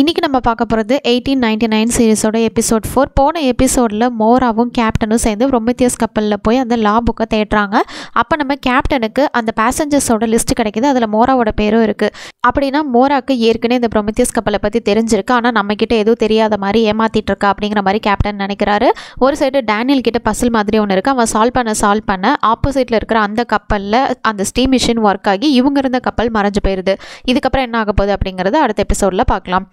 இன்றைக்கி நம்ம பார்க்க போகிறது எயிட்டீன் நைன்டி நைன் சீரிஸோட எபிசோட் ஃபோர் போன எபிசோடில் மோராவும் கேப்டனும் சேர்ந்து ரொம்பத்தியஸ் கப்பலில் போய் அந்த லா புக்கை தேடுறாங்க அப்போ நம்ம கேப்டனுக்கு அந்த பேசஞ்சர்ஸோட லிஸ்ட் கிடைக்கிது அதில் மோராவோட பேரும் இருக்குது அப்படின்னா மோராவுக்கு ஏற்கனவே இந்த ப்ரொமித்தியஸ் கப்பலை பற்றி தெரிஞ்சிருக்கு ஆனால் நம்மக்கிட்ட எதுவும் தெரியாத மாதிரி ஏமாற்றிட்டு இருக்கா அப்படிங்கிற மாதிரி கேப்டன் நினைக்கிறாரு ஒரு சைடு டேனியல் கிட்ட பசில் மாதிரி ஒன்று இருக்குது அவன் சால்வ் பண்ண சால்வ் பண்ண ஆப்போசிட்டில் இருக்கிற அந்த கப்பலில் அந்த ஸ்டீம் மிஷின் ஒர்க் ஆகி இவங்க இருந்த கப்பல் மறைஞ்சு போயிடுது இதுக்கப்புறம் என்ன ஆக போகுது அப்படிங்கிறது அடுத்த எபிசோடில் பார்க்கலாம்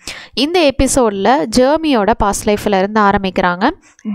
இந்த எபிசோடில் ஜேர்மியோட பாஸ்ட் லைஃப்பில் இருந்து ஆரம்பிக்கிறாங்க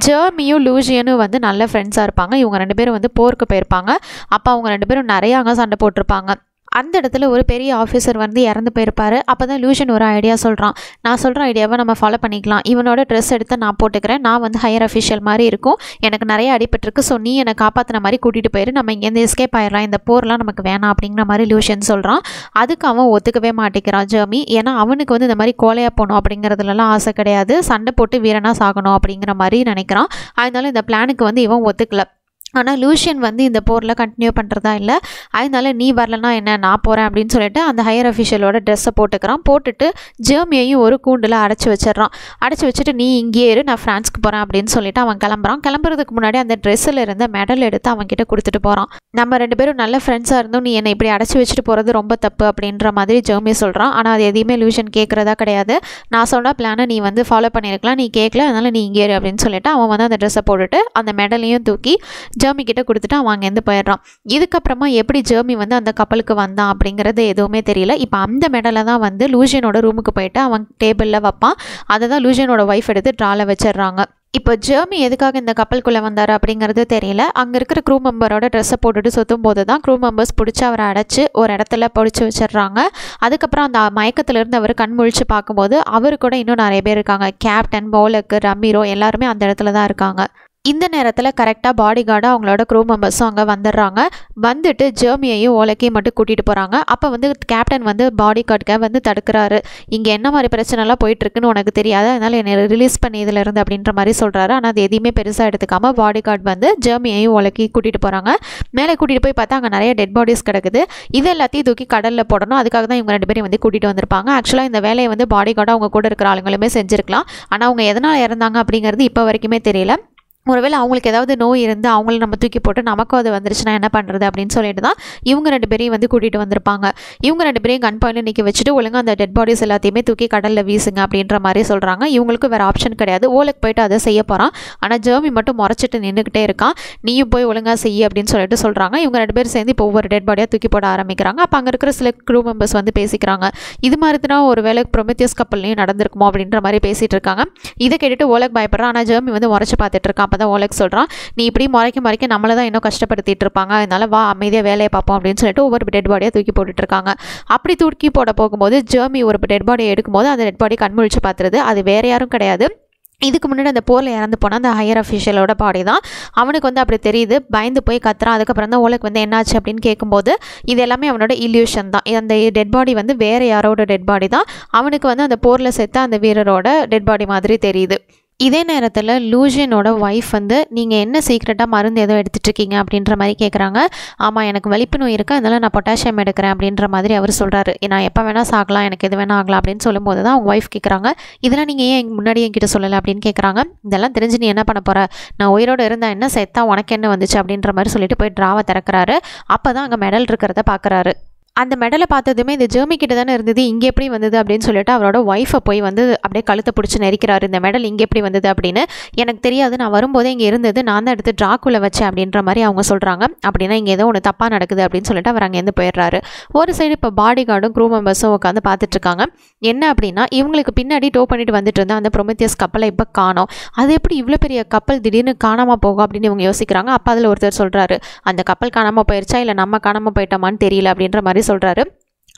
ஜேர்மியும் லூஜியனும் வந்து நல்ல ஃப்ரெண்ட்ஸாக இருப்பாங்க இவங்க ரெண்டு பேரும் வந்து போருக்கு போயிருப்பாங்க அப்போ அவங்க ரெண்டு பேரும் நிறைய அங்கே சண்டை போட்டிருப்பாங்க அந்த இடத்துல ஒரு பெரிய ஆஃபீஸர் வந்து இறந்து போயிருப்பாரு அப்போ தான் லூஷன் ஒரு ஐடியா சொல்கிறான் நான் சொல்கிற ஐடியாவை நம்ம ஃபாலோ பண்ணிக்கலாம் இவனோட ட்ரெஸ் எடுத்து நான் போட்டுக்கிறேன் நான் வந்து ஹையர் அஃபிஷியல் மாதிரி இருக்கும் எனக்கு நிறைய அடிபட்டிருக்கு ஸோ நீ என்னை காப்பாற்றின மாதிரி கூட்டிகிட்டு போயிரு நம்ம இங்கேருந்து எஸ்கேப் ஆயிடலாம் இந்த போர்லாம் நமக்கு வேணாம் அப்படிங்கிற மாதிரி லூஷன் சொல்கிறான் அதுக்கு அவன் ஒத்துக்கவே மாட்டேங்கிறான் ஜெர்மி ஏன்னா அவனுக்கு வந்து இந்த மாதிரி கோலையாக போகணும் அப்படிங்கிறதுலலாம் ஆசை கிடையாது சண்டை போட்டு வீரனாக சாகணும் அப்படிங்கிற மாதிரி நினைக்கிறான் அதனால இந்த பிளானுக்கு வந்து இவன் ஒத்துக்கலை ஆனால் லூஷியன் வந்து இந்த போரில் கண்டினியூ பண்ணுறதா இல்லை அதனால நீ வரலனா என்ன நான் போகிறேன் அப்படின்னு சொல்லிட்டு அந்த ஹையர் அஃபிஷியலோட ட்ரெஸ்ஸை போட்டுக்கிறான் போட்டுட்டு ஜெர்மியையும் ஒரு கூண்டில் அடைச்சி வச்சிடறான் அடைச்சி வச்சுட்டு நீ இங்கேயே இரு நான் ஃப்ரான்ஸ்க்கு போகிறேன் அப்படின்னு சொல்லிட்டு அவன் கிளம்புறான் கிளம்புறதுக்கு முன்னாடி அந்த ட்ரெஸ்ஸில் இருந்த மெடல் எடுத்து அவன்கிட்ட கொடுத்துட்டு போகிறான் நம்ம ரெண்டு பேரும் நல்ல ஃப்ரெண்ட்ஸாக இருந்தும் நீ என்னை இப்படி அடைச்சி வச்சுட்டு போகிறது ரொம்ப தப்பு அப்படின்ற மாதிரி ஜெர்மி சொல்கிறான் ஆனால் அது எதையுமே லூஷன் கேட்குறதா கிடையாது நான் சொன்ன பிளானை நீ வந்து ஃபாலோ பண்ணியிருக்கலாம் நீ கேட்கல அதனால் நீ இங்கே அப்படின்னு சொல்லிட்டு அவன் வந்து அந்த ட்ரெஸ்ஸை போட்டுட்டு அந்த மெடலையும் தூக்கி ஜேர்மி கிட்ட கொடுத்துட்டு அவன் அங்கேருந்து போயிடுறான் இதுக்கப்புறமா எப்படி ஜெர்மி வந்து அந்த கப்பலுக்கு வந்தான் அப்படிங்கிறது எதுவுமே தெரியல இப்போ அந்த மெடலை தான் வந்து லூஷியனோட ரூமுக்கு போயிட்டு அவன் டேபிளில் வைப்பான் அதை தான் லூஷியனோட ஒய்ஃப் எடுத்து ட்ராவில் வச்சிடுறாங்க இப்போ ஜேர்மி எதுக்காக இந்த கப்பலுக்குள்ளே வந்தார் அப்படிங்கிறது தெரியல அங்கே இருக்கிற க்ரூ மெம்பரோட ட்ரெஸ்ஸை போட்டுட்டு சுற்றும் போது தான் க்ரூ மெம்பர்ஸ் பிடிச்சி அவரை அடைச்சி ஒரு இடத்துல பிடிச்சி வச்சிடுறாங்க அதுக்கப்புறம் அந்த மயக்கத்திலிருந்து அவர் கண் முழிச்சு பார்க்கும்போது அவர் கூட இன்னும் நிறைய பேர் இருக்காங்க கேப்டன் பவுலக்கு ரமீரோ எல்லாருமே அந்த இடத்துல தான் இருக்காங்க இந்த நேரத்தில் கரெக்டாக பாடி கார்டாக அவங்களோட க்ரூ மெம்பர்ஸும் அங்கே வந்துடுறாங்க வந்துட்டு ஜெர்மியையும் ஓலக்கையும் மட்டும் கூட்டிகிட்டு போகிறாங்க அப்போ வந்து கேப்டன் வந்து பாடி கார்டுக்காக வந்து தடுக்கிறாரு இங்கே என்ன மாதிரி பிரச்சனைலாம் போயிட்டுருக்குன்னு உனக்கு தெரியாது அதனால் என்னை ரிலீஸ் பண்ணி இதில் இருந்து அப்படின்ற மாதிரி சொல்கிறாரு ஆனால் அது எதையுமே பெருசாக எடுத்துக்காமல் பாடி கார்டு வந்து ஜெர்மியையும் ஓலக்கி கூட்டிகிட்டு போகிறாங்க மேலே கூட்டிகிட்டு போய் பார்த்தா அங்கே நிறைய டெட் பாடிஸ் கிடக்குது இது எல்லாத்தையும் தூக்கி கடலில் போடணும் அதுக்காக தான் இவங்க ரெண்டு பேரும் வந்து கூட்டிகிட்டு வந்திருப்பாங்க ஆக்சுவலாக இந்த வேலையை வந்து பாடி கார்டாக அவங்க கூட இருக்கிற ஆளுங்களுமே செஞ்சுருக்கலாம் ஆனால் அவங்க எதனால் இறந்தாங்க அப்படிங்கிறது இப்போ வரைக்குமே தெரியல ஒருவேளை அவங்களுக்கு ஏதாவது நோய் இருந்து அவங்கள நம்ம தூக்கி போட்டு நமக்கும் அது வந்துருச்சுன்னா என்ன பண்ணுறது அப்படின்னு சொல்லிட்டு தான் இவங்க ரெண்டு பேரையும் வந்து கூட்டிகிட்டு வந்திருப்பாங்க இவங்க ரெண்டு பேரையும் கன் பாயிண்ட் நிற்க வச்சுட்டு ஒழுங்காக அந்த டெட் பாடிஸ் எல்லாத்தையுமே தூக்கி கடலில் வீசுங்க அப்படின்ற மாதிரி சொல்கிறாங்க இவங்களுக்கும் வேறு ஆப்ஷன் கிடையாது ஓலுக்கு போயிட்டு அதை செய்ய போகிறான் ஆனால் ஜெர்மி மட்டும் முறைச்சிட்டு நின்றுக்கிட்டே இருக்கான் நீயும் போய் ஒழுங்காக செய்ய அப்படின்னு சொல்லிட்டு சொல்கிறாங்க இவங்க ரெண்டு பேரும் சேர்ந்து இப்போ ஒவ்வொரு டெட் பாடியாக தூக்கி போட ஆரம்பிக்கிறாங்க அப்போ அங்கே இருக்கிற சில க்ரூ மெம்பர்ஸ் வந்து பேசிக்கிறாங்க இது மாதிரி தான் ஒரு வேலை ப்ரொமித்தியஸ் கப்பல்லையும் நடந்திருக்குமோ அப்படின்ற மாதிரி பேசிகிட்டு இருக்காங்க இதை கேட்டுட்டு ஓலக் பயப்படுறான் ஆனால் ஜெர்மி வந்து முறைச்சி பார்த்துட்டு இருக்கான் அப்போ தான் ஓலக் சொல்கிறான் நீ இப்படி முறைக்கு முறைக்கு நம்மளை தான் இன்னும் கஷ்டப்படுத்திட்டு இருப்பாங்க அதனால் வா அமைதியாக வேலையை பார்ப்போம் அப்படின்னு சொல்லிட்டு ஒவ்வொரு டெட் பாடியாக தூக்கி போட்டுட்டுருக்காங்க அப்படி தூக்கி போட போகும்போது ஜேர்மி ஒரு டெட் பாடியை எடுக்கும்போது அந்த டெட் பாடி கண்முழிச்சு பார்த்துருது அது வேறு யாரும் கிடையாது இதுக்கு முன்னாடி அந்த போரில் இறந்து போனால் அந்த ஹையர் அஃபிஷியலோட பாடி தான் அவனுக்கு வந்து அப்படி தெரியுது பயந்து போய் கத்துறான் அதுக்கப்புறம் தான் ஓலக்கு வந்து என்னாச்சு அப்படின்னு கேட்கும்போது இது எல்லாமே அவனோட இல்யூஷன் தான் அந்த டெட் பாடி வந்து வேறு யாரோட டெட் பாடி தான் அவனுக்கு வந்து அந்த போரில் செத்த அந்த வீரரோட டெட் பாடி மாதிரி தெரியுது இதே நேரத்தில் லூஷியனோட ஒய்ஃப் வந்து நீங்கள் என்ன சீக்ரெட்டாக மருந்து ஏதோ எடுத்துட்ருக்கீங்க அப்படின்ற மாதிரி கேட்குறாங்க ஆமாம் எனக்கு வலிப்பு நோய் இருக்குது அதனால் நான் பொட்டாசியம் எடுக்கிறேன் அப்படின்ற மாதிரி அவர் சொல்கிறாரு நான் எப்போ வேணால் சாகலாம் எனக்கு எது வேணால் ஆகலாம் அப்படின்னு சொல்லும்போது தான் அவங்க ஒய்ஃப் கேட்குறாங்க இதெல்லாம் நீங்கள் ஏன் முன்னாடி என்கிட்ட சொல்லலை அப்படின்னு கேட்குறாங்க இதெல்லாம் தெரிஞ்சு நீ என்ன பண்ண போகிற நான் உயிரோடு இருந்தால் என்ன சேர்த்தா உனக்கு என்ன வந்துச்சு அப்படின்ற மாதிரி சொல்லிட்டு போய் ட்ராவை திறக்கிறாரு அப்போ தான் அங்கே மெடல் இருக்கிறத பார்க்குறாரு அந்த மெடலை பார்த்ததுமே இந்த ஜெர்மி கிட்ட தானே இருந்தது இங்கே எப்படி வந்தது அப்படின்னு சொல்லிட்டு அவரோட ஒய்ஃபை போய் வந்து அப்படியே கழுத்தை பிடிச்சி நெரிக்கிறாரு இந்த மெடல் இங்கே எப்படி வந்தது அப்படின்னு எனக்கு தெரியாது நான் வரும்போதே இங்கே இருந்தது நான் தான் எடுத்து ட்ராக்குள்ளே வச்சேன் அப்படின்ற மாதிரி அவங்க சொல்கிறாங்க அப்படின்னா இங்கே ஏதோ ஒன்று தப்பாக நடக்குது அப்படின்னு சொல்லிட்டு அவர் அங்கேருந்து போயிடுறாரு ஒரு சைடு இப்போ பாடி கார்டும் க்ரூ மெம்பர்ஸும் உட்காந்து பார்த்துட்ருக்காங்க என்ன அப்படின்னா இவங்களுக்கு பின்னாடி டோ பண்ணிட்டு வந்துட்டு இருந்தால் அந்த ப்ரொமித்தியஸ் கப்பலை இப்போ காணும் அது எப்படி இவ்வளோ பெரிய கப்பல் திடீர்னு காணாமல் போகும் அப்படின்னு இவங்க யோசிக்கிறாங்க அப்போ அதில் ஒருத்தர் சொல்கிறாரு அந்த கப்பல் காணாமல் போயிடுச்சா இல்லை நம்ம காணாமல் போயிட்டோமான்னு தெரியல அப்படின்ற மாதிரி சொல்கிறாரு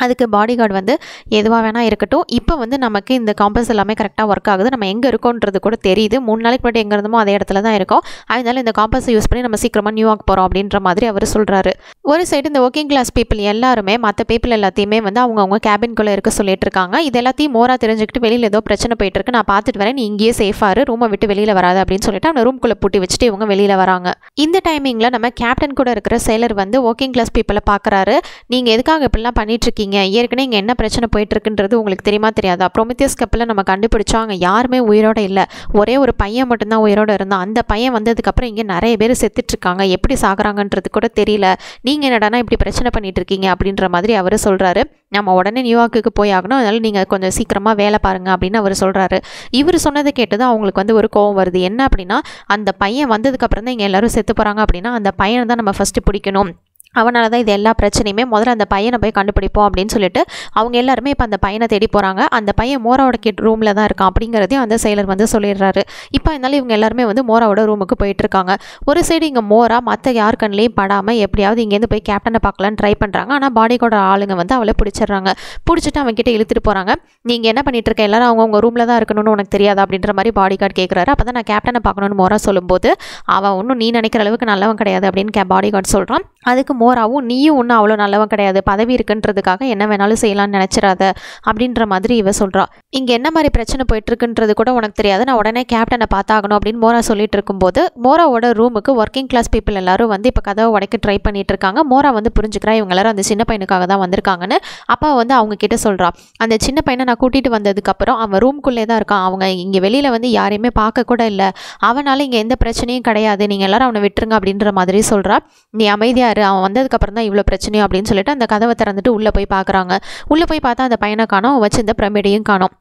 அதுக்கு பாடி கார்டு வந்து எதுவாக வேணால் இருக்கட்டும் இப்போ வந்து நமக்கு இந்த காம்பஸ் எல்லாமே கரெக்டாக ஒர்க் ஆகுது நம்ம எங்கே இருக்கோன்றது கூட தெரியுது மூணு நாளைக்கு முன்னாடி எங்கே இருந்தமோ அதே இடத்துல தான் இருக்கும் அதனால இந்த காம்பஸை யூஸ் பண்ணி நம்ம சீக்கிரமாக நியூயார்க் போகிறோம் அப்படின்ற மாதிரி அவர் சொல்கிறாரு ஒரு சைடு இந்த ஒர்க்கிங் கிளாஸ் பீப்புள் எல்லாருமே மற்ற பீப்புள் எல்லாத்தையுமே வந்து அவங்க அவங்க கேபின்குள்ளே இருக்க சொல்லிட்டு இருக்காங்க இது எல்லாத்தையும் மோராக தெரிஞ்சுக்கிட்டு வெளியில் ஏதோ பிரச்சனை போயிட்டு இருக்கு நான் பார்த்துட்டு வரேன் நீ இங்கேயே சேஃபாரு ரூமை விட்டு வெளியில் வராது அப்படின்னு சொல்லிட்டு அவங்க ரூம்குள்ளே பூட்டி வச்சுட்டு இவங்க வெளியில் வராங்க இந்த டைமிங்கில் நம்ம கேப்டன் கூட இருக்கிற சேலர் வந்து ஒர்க்கிங் கிளாஸ் பீப்புளை பார்க்குறாரு நீங்கள் எதுக்காக இப்படிலாம் பண்ணிட்டு இருக்கீங்க இருக்கீங்க ஏற்கனவே இங்கே என்ன பிரச்சனை இருக்குன்றது உங்களுக்கு தெரியுமா தெரியாது ப்ரொமித்தியஸ் கப்பில் நம்ம கண்டுபிடிச்சோம் அங்கே யாருமே உயிரோடு இல்லை ஒரே ஒரு பையன் மட்டும்தான் உயிரோடு இருந்தான் அந்த பையன் வந்ததுக்கப்புறம் இங்கே நிறைய பேர் செத்துட்ருக்காங்க எப்படி சாகுறாங்கன்றது கூட தெரியல நீங்கள் என்னடானா இப்படி பிரச்சனை பண்ணிகிட்ருக்கீங்க இருக்கீங்க அப்படின்ற மாதிரி அவர் சொல்கிறாரு நம்ம உடனே நியூயார்க்குக்கு போய் ஆகணும் அதனால் நீங்கள் கொஞ்சம் சீக்கிரமாக வேலை பாருங்கள் அப்படின்னு அவர் சொல்கிறாரு இவர் சொன்னதை கேட்டு தான் அவங்களுக்கு வந்து ஒரு கோவம் வருது என்ன அப்படின்னா அந்த பையன் வந்ததுக்கப்புறம் தான் இங்கே எல்லோரும் செத்து போகிறாங்க அப்படின்னா அந்த பையனை தான் நம்ம ஃபஸ்ட்டு பிடிக்கணும் அவனால் தான் இது எல்லா பிரச்சனையுமே முதல்ல அந்த பையனை போய் கண்டுபிடிப்போம் அப்படின்னு சொல்லிட்டு அவங்க எல்லாருமே இப்போ அந்த பையனை தேடி போகிறாங்க அந்த பையன் மோராவோட கிட் ரூமில் தான் இருக்கான் அப்படிங்கிறதையும் அந்த செயலர் வந்து சொல்லிடுறாரு இப்போ அதனால இவங்க எல்லாருமே வந்து மோராவோட ரூமுக்கு போயிட்டு இருக்காங்க ஒரு சைடு இங்கே மோரா மற்ற யார் கண்ணிலையும் படாமல் எப்படியாவது இங்கேருந்து போய் கேப்டனை பார்க்கலான்னு ட்ரை பண்ணுறாங்க ஆனால் பாடிகோட ஆளுங்க வந்து அவளை பிடிச்சிடுறாங்க பிடிச்சிட்டு அவங்ககிட்ட இழுத்துட்டு போகிறாங்க நீங்கள் என்ன பண்ணிட்டு இருக்க எல்லாரும் அவங்க உங்கள் ரூமில் தான் இருக்கணும்னு உனக்கு தெரியாது அப்படின்ற மாதிரி பாடி கார்டு கேட்குறாரு அப்போ தான் நான் கேப்டனை பார்க்கணும்னு மோரா சொல்லும்போது அவன் ஒன்றும் நீ நினைக்கிற அளவுக்கு நல்லவன் கிடையாது அப்படின்னு பாடி கார்டு சொல்கிறான் அதுக்கு மோராவும் நீயும் ஒன்றும் அவ்வளோ நல்லவன் கிடையாது பதவி இருக்குன்றதுக்காக என்ன வேணாலும் செய்யலாம்னு நினச்சிடாத அப்படின்ற மாதிரி இவ சொல்கிறா இங்கே என்ன மாதிரி பிரச்சனை போயிட்டுருக்குன்றது கூட உனக்கு தெரியாது நான் உடனே கேப்டனை பார்த்தாகணும் அப்படின்னு மோரா சொல்லிட்டு இருக்கும்போது மோராவோட ரூமுக்கு ஒர்க்கிங் கிளாஸ் பீப்புள் எல்லாரும் வந்து இப்போ கதவை உடைக்க ட்ரை பண்ணிட்டு இருக்காங்க மோரா வந்து புரிஞ்சுக்கிறா இவங்க எல்லாரும் அந்த சின்ன பையனுக்காக தான் வந்திருக்காங்கன்னு அப்பா வந்து அவங்க கிட்ட சொல்கிறா அந்த சின்ன பையனை நான் கூட்டிகிட்டு வந்ததுக்கப்புறம் அவன் ரூம்குள்ளே தான் இருக்கான் அவங்க இங்கே வெளியில் வந்து யாரையுமே பார்க்க கூட இல்லை அவனால் இங்கே எந்த பிரச்சனையும் கிடையாது நீங்கள் எல்லாரும் அவனை விட்டுருங்க அப்படின்ற மாதிரி சொல்கிறா நீ அமைதியாரு அவன் வந்து வந்ததுக்கப்புறம் தான் இவ்வளோ பிரச்சனையும் அப்படின்னு சொல்லிட்டு அந்த கதவை திறந்துட்டு உள்ளே போய் பார்க்குறாங்க உள்ளே போய் பார்த்தா அந்த பையனை காணும் வச்சு இந்த பிரமிடையும் காணும்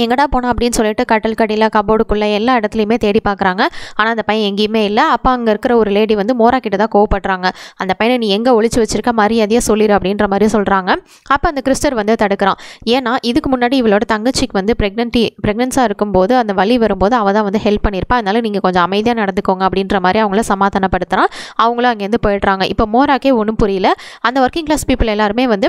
எங்கடா போனோம் அப்படின்னு சொல்லிட்டு கட்டல் கடையில் கபோர்டுக்குள்ளே எல்லா இடத்துலையுமே தேடி பார்க்குறாங்க ஆனால் அந்த பையன் எங்கேயுமே இல்லை அப்போ அங்கே இருக்கிற ஒரு லேடி வந்து மோரா கிட்ட தான் கோவப்படுறாங்க அந்த பையனை நீ எங்கே ஒழிச்சு வச்சிருக்க மரியாதையாக சொல்லிடு அப்படின்ற மாதிரி சொல்கிறாங்க அப்போ அந்த கிறிஸ்டர் வந்து தடுக்கிறான் ஏன்னா இதுக்கு முன்னாடி இவளோட தங்கச்சிக்கு வந்து ப்ரெக்னென்ட்டி ப்ரெக்னென்ஸாக இருக்கும்போது அந்த வழி வரும்போது அவள் தான் வந்து ஹெல்ப் பண்ணியிருப்பா அதனால் நீங்கள் கொஞ்சம் அமைதியாக நடந்துக்கோங்க அப்படின்ற மாதிரி அவங்கள சமாதானப்படுத்துகிறான் அவங்களும் அங்கேருந்து போயிடுறாங்க இப்போ மோராக்கே ஒன்றும் புரியல அந்த ஒர்க்கிங் கிளாஸ் பீப்புள் எல்லாருமே வந்து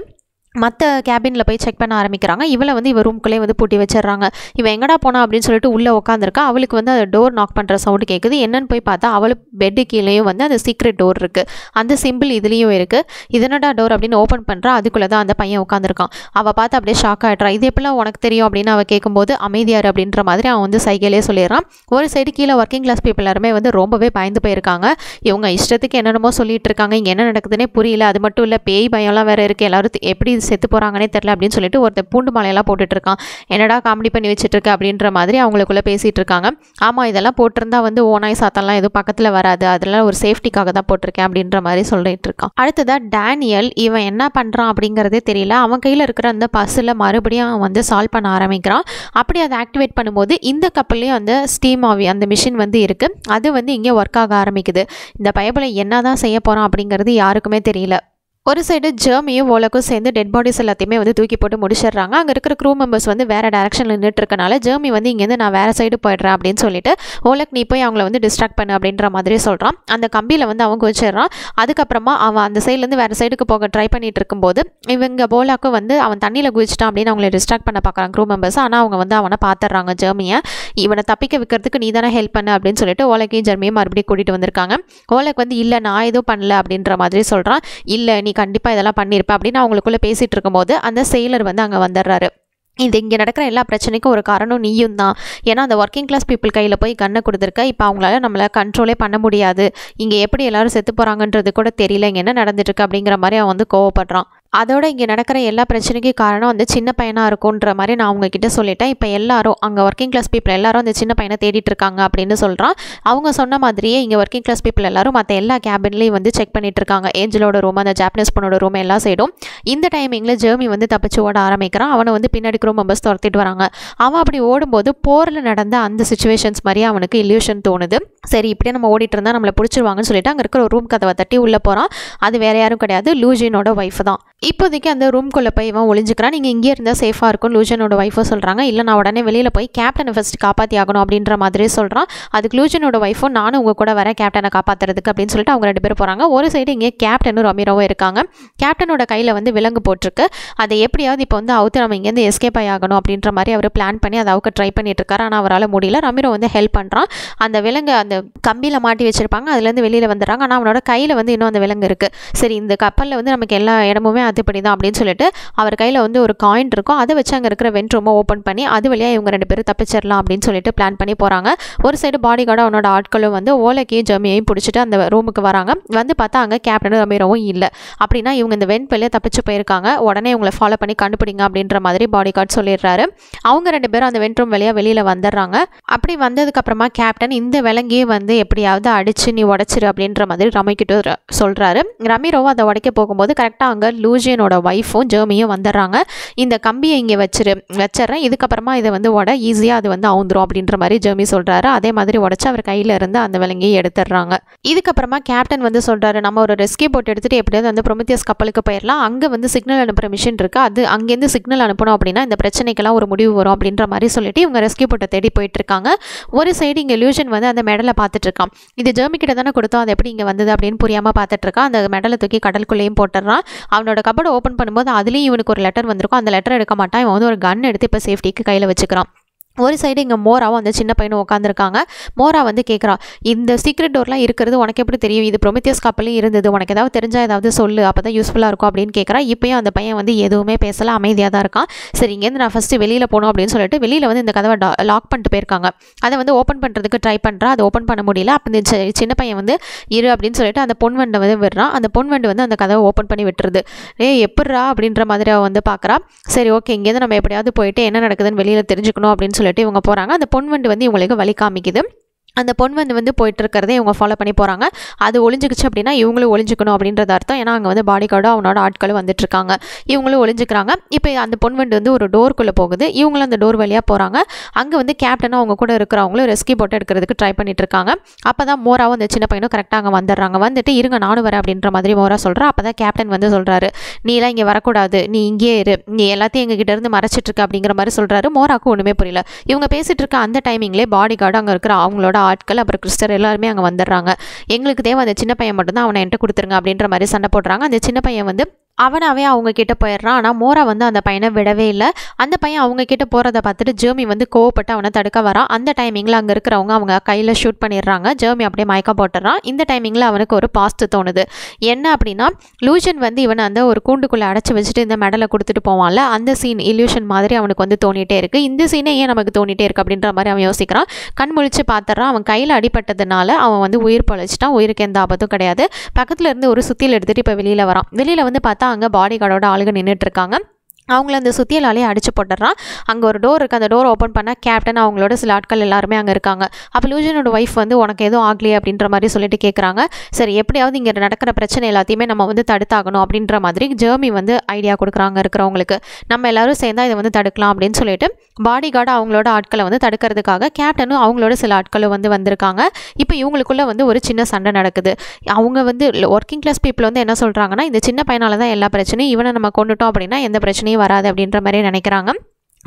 மற்ற கேபினில் போய் செக் பண்ண ஆரம்பிக்கிறாங்க இவளை வந்து இவ ரூம்குள்ளேயே வந்து பூட்டி வச்சிடுறாங்க இவன் எங்கடா போனா அப்படின்னு சொல்லிட்டு உள்ளே உட்காந்துருக்கா அவளுக்கு வந்து அந்த டோர் நாக் பண்ணுற சவுண்டு கேட்குது என்னன்னு போய் பார்த்தா அவள் பெட்டு கீழேயும் வந்து அந்த சீக்ரெட் டோர் இருக்குது அந்த சிம்பிள் இதுலேயும் இருக்குது இதனடா டோர் அப்படின்னு ஓப்பன் பண்ணுறா அதுக்குள்ளே தான் அந்த பையன் உட்காந்துருக்கான் அவள் பார்த்து அப்படியே ஷாக் ஆகிடுறான் இது எப்படிலாம் உனக்கு தெரியும் அப்படின்னு அவள் கேட்கும்போது அமைதியார் அப்படின்ற மாதிரி அவன் வந்து சைக்கிளே சொல்லிடுறான் ஒரு சைடு கீழே ஒர்க்கிங் கிளாஸ் பீப்புள் எல்லாருமே வந்து ரொம்பவே பயந்து போயிருக்காங்க இவங்க இஷ்டத்துக்கு என்னென்னமோ சொல்லிட்டு இருக்காங்க இங்கே என்ன நடக்குதுன்னே புரியல அது மட்டும் இல்லை பேய் பயம்லாம் வேறு இருக்குது எல்லாரும் எப்படி செத்து போகிறாங்கன்னே தெரில அப்படின்னு சொல்லிட்டு ஒருத்தர் பூண்டு மாலையெல்லாம் போட்டுட்ருக்கான் என்னடா காமெடி பண்ணி வச்சுட்ருக்க அப்படின்ற மாதிரி அவங்களுக்குள்ளே பேசிகிட்டு இருக்காங்க ஆமாம் இதெல்லாம் போட்டிருந்தா வந்து ஓனாய் சாத்தாலாம் எதுவும் பக்கத்தில் வராது அதெல்லாம் ஒரு சேஃப்டிக்காக தான் போட்டிருக்கேன் அப்படின்ற மாதிரி சொல்லிட்டு இருக்கான் அடுத்ததாக டேனியல் இவன் என்ன பண்ணுறான் அப்படிங்கிறதே தெரியல அவன் கையில் இருக்கிற அந்த பஸ்ஸில் மறுபடியும் அவன் வந்து சால்வ் பண்ண ஆரம்பிக்கிறான் அப்படி அதை ஆக்டிவேட் பண்ணும்போது இந்த கப்பல்லையும் அந்த ஸ்டீம் ஆவி அந்த மிஷின் வந்து இருக்குது அது வந்து இங்கே ஒர்க் ஆக ஆரம்பிக்குது இந்த பயபலை என்ன தான் செய்ய போகிறான் அப்படிங்கிறது யாருக்குமே தெரியல ஒரு சைடு ஜெர்மியும் ஓலக்கும் சேர்ந்து டெட் பாடிஸ் எல்லாத்தையுமே வந்து தூக்கி போட்டு முடிச்சிடுறாங்க அங்கே இருக்கிற க்ரூ மெம்பர்ஸ் வந்து வேறு டேரக்ஷனில் இருக்கனால ஜெர்மி வந்து இங்கேருந்து நான் வேறு சைடு போயிடுறேன் அப்படின்னு சொல்லிட்டு ஓலக் நீ போய் அவங்கள வந்து டிஸ்ட்ராக்ட் பண்ணு அப்படின்ற மாதிரி சொல்கிறான் அந்த கம்பியில் வந்து அவங்க வச்சிடுறான் அதுக்கப்புறமா அவன் அந்த சைட்லேருந்து வேறு சைடுக்கு போக ட்ரை பண்ணிட்டு இருக்கும்போது இவங்க போலாக்கும் வந்து அவன் தண்ணியில் குதிச்சிட்டான் அப்படின்னு அவங்கள டிஸ்ட்ராக்ட் பண்ண பார்க்குறான் க்ரூ மெம்பர்ஸ் ஆனால் அவங்க வந்து அவனை பார்த்துட்றாங்க ஜெர்மியை இவனை தப்பிக்க வைக்கிறதுக்கு நீ தானே ஹெல்ப் பண்ணு அப்படின்னு சொல்லிட்டு ஓலக்கையும் ஜெர்மியும் மறுபடியும் கூட்டிகிட்டு வந்திருக்காங்க ஓலக் வந்து இல்லை நான் எதுவும் பண்ணல அப்படின்ற மாதிரி சொல்கிறான் இல்லை நீ கண்டிப்பாக இதெல்லாம் பண்ணியிருப்ப அப்படின்னு அவங்களுக்குள்ளே பேசிகிட்டு இருக்கும்போது அந்த செயலர் வந்து அங்கே வந்துடுறாரு இது இங்கே நடக்கிற எல்லா பிரச்சனைக்கும் ஒரு காரணம் நீயும் தான் ஏன்னா அந்த ஒர்க்கிங் கிளாஸ் பீப்புள் கையில் போய் கண்ணை கொடுத்துருக்க இப்போ அவங்களால நம்மளை கண்ட்ரோலே பண்ண முடியாது இங்கே எப்படி எல்லாரும் செத்து போகிறாங்கன்றது கூட தெரியல இங்கே என்ன நடந்துட்டுருக்கு அப்படிங்கிற மாதிரி அவன் வந்து கோவப்படுறான் அதோட இங்கே நடக்கிற எல்லா பிரச்சனைக்கும் காரணம் வந்து சின்ன பையனாக இருக்கும்ன்ற மாதிரி நான் அவங்கக்கிட்ட சொல்லிட்டேன் இப்போ எல்லாரும் அங்கே ஒர்க்கிங் கிளாஸ் பீப்புள் எல்லாரும் அந்த சின்ன பையனை தேடிட்டு இருக்காங்க அப்படின்னு சொல்கிறான் அவங்க சொன்ன மாதிரியே இங்கே ஒர்க்கிங் கிளாஸ் பீப்புள் எல்லாரும் மற்ற எல்லா கேபின்லேயும் வந்து செக் பண்ணிட்டு இருக்காங்க ஏஞ்சலோட ரூம் அந்த ஜாப்பனீஸ் பொண்ணோட ரூம் எல்லாம் சைடும் இந்த டைமிங்கில் ஜெர்மி வந்து தப்பிச்சு ஓட ஆரம்பிக்கிறான் அவனை வந்து பின்னாடி ரூம் மெம்பர்ஸ் துரத்திட்டு வராங்க அவன் அப்படி ஓடும்போது போரில் நடந்த அந்த சுச்சுவேஷன்ஸ் மாதிரி அவனுக்கு இல்யூஷன் தோணுது சரி இப்படியே நம்ம ஓடிட்டு இருந்தால் நம்மளை பிடிச்சிருவாங்கன்னு சொல்லிட்டு அங்கே இருக்கிற ஒரு ரூம் கதவை தட்டி உள்ளே போகிறான் அது வேற யாரும் கிடையாது லூஜினோட ஒய்ஃப் தான் இப்போதைக்கு அந்த ரூம்குள்ளே போய் இவன் ஒளிஞ்சுக்கிறான் நீங்கள் இங்கே இருந்தால் சேஃபாக இருக்கும் லூஜனோட ஒய்ஃபோ சொல்கிறாங்க இல்லை நான் உடனே வெளியில் போய் கேப்டனை ஃபஸ்ட் காப்பாற்றி ஆகணும் அப்படின்ற மாதிரி சொல்கிறான் அதுக்கு லூஜனோட ஒய்ஃபோ நானும் உங்கள் கூட வரேன் கேப்டனை காப்பாற்றுறதுக்கு அப்படின்னு சொல்லிட்டு அவங்க ரெண்டு பேர் போகிறாங்க ஒரு சைடு இங்கே கேப்டனும் ரமீரோவும் இருக்காங்க கேப்டனோட கையில் வந்து விலங்கு போட்டிருக்கு அதை எப்படியாவது இப்போ வந்து அவுத்து நம்ம இங்கேருந்து எஸ்கேப் ஆகி ஆகணும் அப்படின்ற மாதிரி அவர் பிளான் பண்ணி அதை அவுக்க ட்ரை பண்ணிட்டுருக்காரு ஆனால் அவரால் முடியல ரமீரோ வந்து ஹெல்ப் பண்ணுறான் அந்த விலங்கு அந்த கம்பியில் மாட்டி வச்சிருப்பாங்க அதுலேருந்து வெளியில் வந்துடுறாங்க ஆனால் அவனோட கையில் வந்து இன்னும் அந்த விலங்கு இருக்குது சரி இந்த கப்பலில் வந்து நமக்கு எல்லா இடமுமே பண்ணி தான் அப்படின்னு சொல்லிட்டு அவர் கையில் வந்து ஒரு காயின் இருக்கும் அதை வச்சு அங்கே இருக்கிற வென் ரூமை ஓப்பன் பண்ணி அது வழியாக இவங்க ரெண்டு பேரும் தப்பிச்சிடலாம் அப்படின்னு சொல்லிட்டு பிளான் பண்ணி போகிறாங்க ஒரு சைடு பாடி கார்டு அவனோட ஆட்களும் வந்து ஓலைக்கையும் ஜமியையும் பிடிச்சிட்டு அந்த ரூமுக்கு வராங்க வந்து பார்த்தா அங்கே கேப்டனும் ரமீரவும் இல்லை அப்படின்னா இவங்க இந்த வென் வழியாக தப்பிச்சு போயிருக்காங்க உடனே இவங்களை ஃபாலோ பண்ணி கண்டுபிடிங்க அப்படின்ற மாதிரி பாடி கார்டு சொல்லிடுறாரு அவங்க ரெண்டு பேரும் அந்த ரூம் வழியாக வெளியில் வந்துடுறாங்க அப்படி வந்ததுக்கப்புறமா கேப்டன் இந்த விலங்கியே வந்து எப்படியாவது அடிச்சு நீ உடச்சிரு அப்படின்ற மாதிரி ரமைக்கிட்டு சொல்கிறாரு ரமீரோவும் அதை உடைக்க போகும்போது கரெக்டாக அங்கே லூஸ் சரோஜியனோட ஒய்ஃபும் ஜெர்மியும் வந்துடுறாங்க இந்த கம்பியை இங்கே வச்சிரு வச்சிட்றேன் இதுக்கப்புறமா இதை வந்து உட ஈஸியாக அது வந்து அவுந்துரும் அப்படின்ற மாதிரி ஜெர்மி சொல்கிறாரு அதே மாதிரி உடச்சி அவர் கையில் இருந்து அந்த விலங்கையும் எடுத்துடுறாங்க இதுக்கப்புறமா கேப்டன் வந்து சொல்கிறாரு நம்ம ஒரு ரெஸ்கியூ போட்டு எடுத்துகிட்டு எப்படியாவது வந்து ப்ரொமித்தியஸ் கப்பலுக்கு போயிடலாம் அங்கே வந்து சிக்னல் அனுப்புகிற மிஷின் இருக்குது அது அங்கேருந்து சிக்னல் அனுப்பணும் அப்படின்னா இந்த பிரச்சனைக்கெல்லாம் ஒரு முடிவு வரும் அப்படின்ற மாதிரி சொல்லிட்டு இவங்க ரெஸ்கியூ போட்டை தேடி போயிட்டுருக்காங்க ஒரு சைடு இங்கே லியூஷன் வந்து அந்த மெடலை பார்த்துட்ருக்கான் இது ஜெர்மி கிட்ட தானே கொடுத்தோம் அது எப்படி இங்கே வந்தது அப்படின்னு புரியாமல் பார்த்துட்ருக்கான் அந்த மெடலை தூக்கி கடலுக்குள்ளேயும் போட்டுடுறான் அவனோட கபடை ஓப்பன் பண்ணும்போது அதுலேயும் இவனுக்கு ஒரு லெட்டர் வந்திருக்கும் அந்த லெட்டர் எடுக்க மாட்டான் இவன் வந்து ஒரு கன் எடுத்து இப்போ சேஃப்டிக்கு கையில் வச்சுக்கிறான் ஒரு சைடு இங்கே மோராவும் அந்த சின்ன பையனும் உட்காந்துருக்காங்க மோரா வந்து கேட்குறா இந்த சீக்ரெட் டோர்லாம் இருக்கிறது உனக்கு எப்படி தெரியும் இது ப்ரொமித்தியஸ் கப்பலையும் இருந்தது உனக்கு ஏதாவது தெரிஞ்சால் ஏதாவது சொல்லு அப்போ தான் யூஸ்ஃபுல்லாக இருக்கும் அப்படின்னு கேட்குறா இப்போயும் அந்த பையன் வந்து எதுவுமே பேசல அமைதியாக தான் இருக்கான் சரி இங்கேருந்து நான் ஃபஸ்ட்டு வெளியில் போகணும் அப்படின்னு சொல்லிட்டு வெளியில் வந்து இந்த கதவை லாக் பண்ணிட்டு போயிருக்காங்க அதை வந்து ஓப்பன் பண்ணுறதுக்கு ட்ரை பண்ணுறா அதை ஓப்பன் பண்ண முடியல அப்போ இந்த சின்ன பையன் வந்து இரு அப்படின்னு சொல்லிட்டு அந்த பொன் வண்டை வந்து விடுறான் அந்த பொன் வண்டு வந்து அந்த கதவை ஓப்பன் பண்ணி விட்டுருது ஏ எப்பட்றா அப்படின்ற மாதிரி அவள் வந்து பார்க்குறா சரி ஓகே இங்கேருந்து நம்ம எப்படியாவது போயிட்டு என்ன நடக்குதுன்னு வெளியில் தெரிஞ்சுக்கணும் அப்படின்னு சொல்லிட்டு இவங்க போகிறாங்க அந்த பொன் வண்டு வந்து இவங்களுக்கு வழி காமிக்குது அந்த பொன் வந்து வந்து போயிட்டுருக்கிறதே இவங்க ஃபாலோ பண்ணி போகிறாங்க அது ஒளிஞ்சிக்கிச்சு அப்படின்னா இவங்களும் ஒளிஞ்சிக்கணும் அப்படின்றது அர்த்தம் ஏன்னா அங்கே வந்து பாடி கார்டும் அவனோட ஆட்களும் வந்துட்டுருக்காங்க இவங்களும் ஒளிஞ்சிக்கிறாங்க இப்போ அந்த பொன் வண்டு வந்து ஒரு டோருக்குள்ளே போகுது இவங்களும் அந்த டோர் வழியாக போகிறாங்க அங்கே வந்து கேப்டனும் அவங்க கூட இருக்கிறவங்களும் ரெஸ்கி போட்டு எடுக்கிறதுக்கு ட்ரை பண்ணிட்டு இருக்காங்க அப்போ தான் மோராவும் அந்த சின்ன பையனும் கரெக்டாக அங்கே வந்துடுறாங்க வந்துட்டு இருங்க நானும் வரேன் அப்படின்ற மாதிரி மோரா சொல்கிறேன் அப்போ தான் கேப்டன் வந்து சொல்கிறாரு நீலாம் இங்கே வரக்கூடாது நீ இங்கேயே இரு நீ எல்லாத்தையும் எங்ககிட்ட இருந்து இருக்க அப்படிங்கிற மாதிரி சொல்கிறாரு மோராக்கும் ஒன்றுமே புரியல இவங்க பேசிகிட்டு இருக்க அந்த டைமிங்லேயே பாடி கார்டு அங்கே இருக்கிற அவங்களோட ஆட்கள் அப்புறம் கிறிஸ்டர் எல்லாருமே அங்கே வந்துடுறாங்க எங்களுக்கு தேவை அந்த சின்ன பையன் மட்டும்தான் அவனை என்கிட்ட கொடுத்துருங்க அப்படின்ற மாதிரி சண்டை போடுறாங்க அந்த சின்ன பையன் வந்து அவனாவே அவங்க கிட்ட போயிடுறான் ஆனால் மோரா வந்து அந்த பையனை விடவே இல்லை அந்த பையன் அவங்க கிட்ட போகிறத பார்த்துட்டு ஜேர்மி வந்து கோவப்பட்டு அவனை தடுக்க வரான் அந்த டைமிங்கில் அங்கே இருக்கிறவங்க அவங்க கையில் ஷூட் பண்ணிடுறாங்க ஜெர்மி அப்படியே மயக்கம் போட்டுறான் இந்த டைமிங்கில் அவனுக்கு ஒரு பாஸ்ட் தோணுது என்ன அப்படின்னா லூஷன் வந்து இவனை அந்த ஒரு கூண்டுக்குள்ளே அடைச்சி வச்சுட்டு இந்த மெடலை கொடுத்துட்டு போவான்ல அந்த சீன் இல்யூஷன் மாதிரி அவனுக்கு வந்து தோணிகிட்டே இருக்குது இந்த சீனே ஏன் நமக்கு தோணிகிட்டே இருக்குது அப்படின்ற மாதிரி அவன் யோசிக்கிறான் கண் முழிச்சு பார்த்துறான் அவன் கையில் அடிபட்டதுனால அவன் வந்து உயிர் பொழைச்சிட்டான் உயிருக்கு எந்த ஆபத்தும் கிடையாது பக்கத்தில் இருந்து ஒரு சுத்தியில் எடுத்துகிட்டு இப்போ வெளியில் வரான் வெளியில் வந்து பார்த்தா பார்த்தா அங்கே பாடி கார்டோட ஆளுங்க இருக்காங்க அவங்கள அந்த சுத்தியலாலே அடிச்சு போட்டுறான் அங்கே ஒரு டோர் இருக்குது அந்த டோர் ஓப்பன் பண்ணால் கேப்டன் அவங்களோட சில ஆட்கள் எல்லாருமே அங்கே இருக்காங்க அப்போ லூஜனோட ஒய்ஃப் வந்து உனக்கு எதுவும் ஆகலையே அப்படின்ற மாதிரி சொல்லிட்டு கேட்குறாங்க சரி எப்படியாவது இங்கே நடக்கிற பிரச்சனை எல்லாத்தையுமே நம்ம வந்து தடுத்தாகணும் அப்படின்ற மாதிரி ஜெர்மி வந்து ஐடியா கொடுக்குறாங்க இருக்கிறவங்களுக்கு நம்ம எல்லோரும் சேர்ந்தால் இதை வந்து தடுக்கலாம் அப்படின்னு சொல்லிட்டு பாடி கார்டு அவங்களோட ஆட்களை வந்து தடுக்கிறதுக்காக கேப்டனும் அவங்களோட சில ஆட்களும் வந்து வந்திருக்காங்க இப்போ இவங்களுக்குள்ளே வந்து ஒரு சின்ன சண்டை நடக்குது அவங்க வந்து ஒர்க்கிங் கிளாஸ் பீப்புள் வந்து என்ன சொல்கிறாங்கன்னா இந்த சின்ன பையனால தான் எல்லா பிரச்சனையும் இவனை நம்ம கொண்டுட்டோம் அப்படின்னா எந்த பிரச்சனையும் வராது அப்படின்ற மாதிரி நினைக்கிறாங்க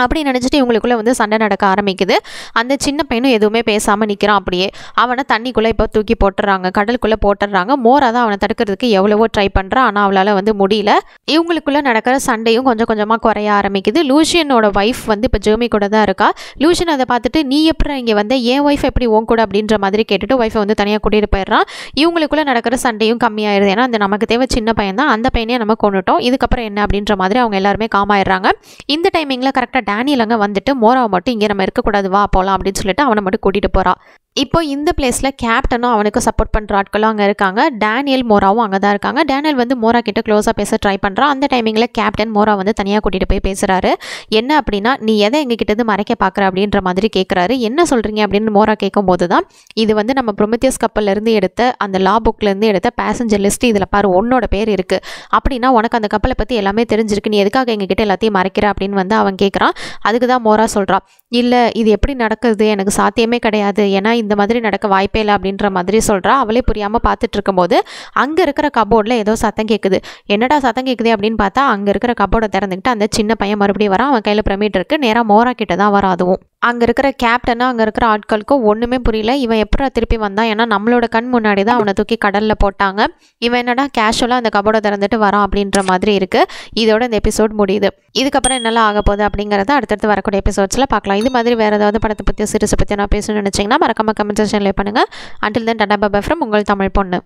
அப்படி நினச்சிட்டு இவங்களுக்குள்ளே வந்து சண்டை நடக்க ஆரம்பிக்குது அந்த சின்ன பையனும் எதுவுமே பேசாமல் நிற்கிறான் அப்படியே அவனை தண்ணிக்குள்ளே இப்போ தூக்கி போட்டுறாங்க கடலுக்குள்ளே போட்டுடுறாங்க மோராக தான் அவனை தடுக்கிறதுக்கு எவ்வளவோ ட்ரை பண்ணுறான் ஆனால் அவளால் வந்து முடியல இவங்களுக்குள்ளே நடக்கிற சண்டையும் கொஞ்சம் கொஞ்சமாக குறைய ஆரம்பிக்குது லூஷியனோட ஒய்ஃப் வந்து இப்போ ஜேமி கூட தான் இருக்கா லூஷியன் அதை பார்த்துட்டு நீ எப்படி இங்கே வந்து என் ஒய்ஃப் எப்படி ஓன் கூட அப்படின்ற மாதிரி கேட்டுட்டு ஒய்ஃபை வந்து தனியாக கூட்டிகிட்டு போயிடுறான் இவங்களுக்குள்ளே நடக்கிற சண்டையும் கம்மியாயிருது ஏன்னா அந்த நமக்கு தேவை சின்ன பையன் தான் அந்த பையனே நம்ம கொண்டுட்டோம் இதுக்கப்புறம் என்ன அப்படின்ற மாதிரி அவங்க எல்லாருமே காமாயிடுறாங்க இந்த டைமிங்கில் கரெக்டாக டேனியலங்க வந்துட்டு மோராவை மட்டும் இங்கே நம்ம இருக்கக்கூடாது வா போகலாம் அப்படின்னு சொல்லிட்டு அவனை மட்டும் கூட்டிகிட்டு போகிறான் இப்போ இந்த பிளேஸில் கேப்டனும் அவனுக்கு சப்போர்ட் பண்ணுற ஆட்களும் அங்கே இருக்காங்க டேனியல் மோராவும் அங்கே தான் இருக்காங்க டேனியல் வந்து மோரா கிட்ட க்ளோஸாக பேச ட்ரை பண்ணுறான் அந்த டைமிங்கில் கேப்டன் மோரா வந்து தனியாக கூட்டிகிட்டு போய் பேசுகிறாரு என்ன அப்படின்னா நீ எதை எங்ககிட்டது மறைக்க பார்க்குற அப்படின்ற மாதிரி கேட்குறாரு என்ன சொல்கிறீங்க அப்படின்னு மோரா கேட்கும்போது தான் இது வந்து நம்ம ப்ரொமித்தியஸ் கப்பல்லேருந்து எடுத்த அந்த லா புக்லேருந்து எடுத்த பேசஞ்சர் லிஸ்ட் இதில் பாரு உன்னோட பேர் இருக்குது அப்படின்னா உனக்கு அந்த கப்பலை பற்றி எல்லாமே தெரிஞ்சிருக்கு நீ எதுக்காக எங்ககிட்ட எல்லாத்தையும் மறைக்கிற அப்படின்னு வந்து அவன் கேட்குறான் அதுக்கு தான் மோரா சொல்கிறான் இல்லை இது எப்படி நடக்குது எனக்கு சாத்தியமே கிடையாது ஏன்னா இந்த மாதிரி நடக்க வாய்ப்பே இல்லை அப்படின்ற மாதிரி சொல்கிறா அவளே புரியாமல் பார்த்துட்டு இருக்கும்போது அங்கே இருக்கிற கபோர்டில் ஏதோ சத்தம் கேட்குது என்னடா சத்தம் கேட்குது அப்படின்னு பார்த்தா அங்கே இருக்கிற கபோர்டை திறந்துக்கிட்டு அந்த சின்ன பையன் மறுபடியும் வரான் அவன் கையில் பிரமிட்டு இருக்கு நேராக மோரா கிட்ட தான் வராதுவும் அங்கே இருக்கிற கேப்டனும் அங்கே இருக்கிற ஆட்களுக்கும் ஒன்றுமே புரியல இவன் எப்படா திருப்பி வந்தான் ஏன்னா நம்மளோட கண் முன்னாடி தான் அவனை தூக்கி கடலில் போட்டாங்க இவன் என்னடா கேஷுவலாக அந்த கபோர்டை திறந்துட்டு வரான் அப்படின்ற மாதிரி இருக்குது இதோட இந்த எபிசோட் முடியுது இதுக்கப்புறம் என்னெல்லாம் ஆக போகுது அப்படிங்கிறத அடுத்தடுத்து வரக்கூடிய எபிசோட்ஸில் பார்க்கலாம் இது மாதிரி வேறு ஏதாவது படத்தை பற்றியோ சிறுசை பற்றியோ நான் பேசணும்னு நினச்சிங்கன்னா மறக்காம கமெண்ட் செக்ஷனில் பண்ணுங்கள் அண்டில் தென் டடாபா பாபா ஃப்ரம் உங்கள் தமிழ் பொண்ணு